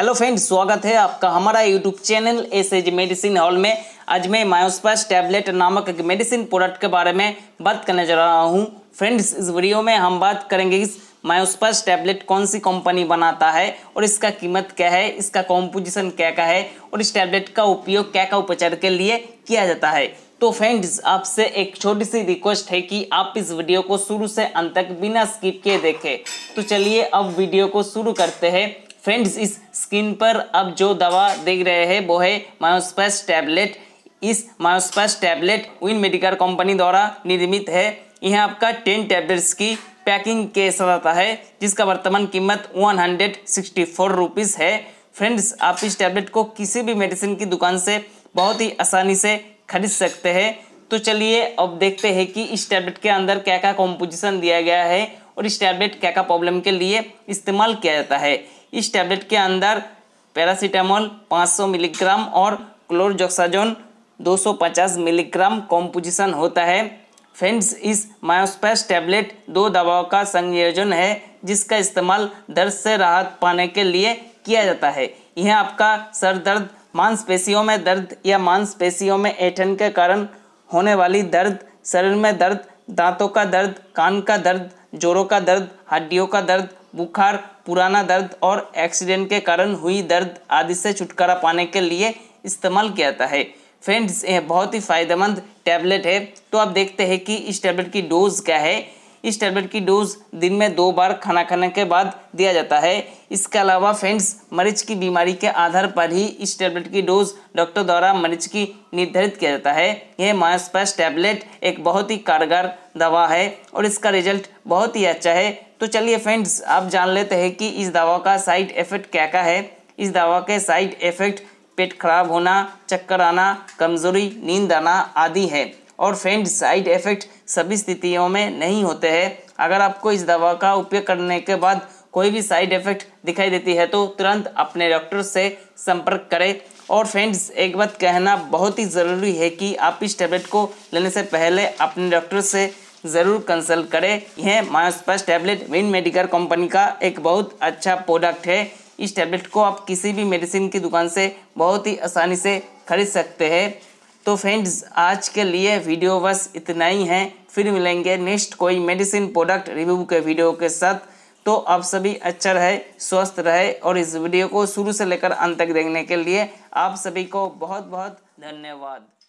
hello friend स्वागत है आपका हमारा YouTube channel S age medicine hall में आज मैं मायोस्पास टैबलेट नामक एक मेडिसिन प्रोडक्ट के बारे में बात करने जा रहा हूँ फ्रेंड्स इस वीडियो में हम बात करेंगे इस मायोस्पास टैबलेट कौन सी कंपनी बनाता है और इसका कीमत क्या है इसका कॉम्पोजिशन क्या क्या है और इस टैबलेट का उपयोग क्या क्या उपचार के लिए किया जाता है तो फ्रेंड्स आपसे एक छोटी सी रिक्वेस्ट है कि आप इस वीडियो को शुरू से अंत तक बिना स्किप किए देखें तो चलिए अब वीडियो को शुरू करते हैं फ्रेंड्स इस स्किन पर अब जो दवा देख रहे हैं वो है मायोस्पस टैबलेट इस Myospas tablet Win medical company द्वारा निर्मित है यह आपका टेन टैबलेट्स की पैकिंग के साथ आता है जिसका वर्तमान कीमत one hundred sixty four rupees है फ्रेंड्स आप इस टैबलेट को किसी भी मेडिसिन की दुकान से बहुत ही आसानी से खरीद सकते हैं तो चलिए अब देखते हैं कि इस टैबलेट के अंदर क्या क्या कॉम्पोजिशन दिया गया है और इस टैबलेट क्या क्या प्रॉब्लम के लिए इस्तेमाल किया जाता है इस टैबलेट के अंदर पैरासीटामोल 500 मिलीग्राम और क्लोरजोक्साजोन 250 मिलीग्राम कॉम्पोजिशन होता है फ्रेंड्स इस मायोस्पैस टैबलेट दो दवाओं का संयोजन है जिसका इस्तेमाल दर्द से राहत पाने के लिए किया जाता है यह आपका सर दर्द मांसपेशियों में दर्द या मांसपेशियों में ऐठन के कारण होने वाली दर्द शरीर में दर्द दांतों का दर्द कान का दर्द जोड़ों का दर्द हड्डियों का दर्द बुखार पुराना दर्द और एक्सीडेंट के कारण हुई दर्द आदि से छुटकारा पाने के लिए इस्तेमाल किया जाता है फ्रेंड्स यह बहुत ही फायदेमंद टैबलेट है तो आप देखते हैं कि इस टैबलेट की डोज क्या है इस टैबलेट की डोज दिन में दो बार खाना खाने के बाद दिया जाता है इसके अलावा फ्रेंड्स मरीज की बीमारी के आधार पर ही इस टैबलेट की डोज डॉक्टर द्वारा मरीज की निर्धारित किया जाता है यह मास्पास टैबलेट एक बहुत ही कारगर दवा है और इसका रिजल्ट बहुत ही अच्छा है तो चलिए फ्रेंड्स आप जान लेते हैं कि इस दवा का साइड इफेक्ट क्या क्या है इस दवा के साइड इफेक्ट पेट खराब होना चक्कर आना कमजोरी नींद आना आदि है और फ्रेंड्स साइड इफेक्ट सभी स्थितियों में नहीं होते हैं अगर आपको इस दवा का उपयोग करने के बाद कोई भी साइड इफेक्ट दिखाई देती है तो तुरंत अपने डॉक्टर से संपर्क करें और फ्रेंड्स एक बात कहना बहुत ही ज़रूरी है कि आप इस टैबलेट को लेने से पहले अपने डॉक्टर से ज़रूर कंसल्ट करें यह Myospas tablet Win medical company का एक बहुत अच्छा प्रोडक्ट है इस टैबलेट को आप किसी भी मेडिसिन की दुकान से बहुत ही आसानी से खरीद सकते हैं तो फ्रेंड्स आज के लिए वीडियो बस इतना ही है फिर मिलेंगे नेक्स्ट कोई मेडिसिन प्रोडक्ट रिव्यू के वीडियो के साथ तो आप सभी अच्छा रहे स्वस्थ रहे और इस वीडियो को शुरू से लेकर अंत तक देखने के लिए आप सभी को बहुत बहुत धन्यवाद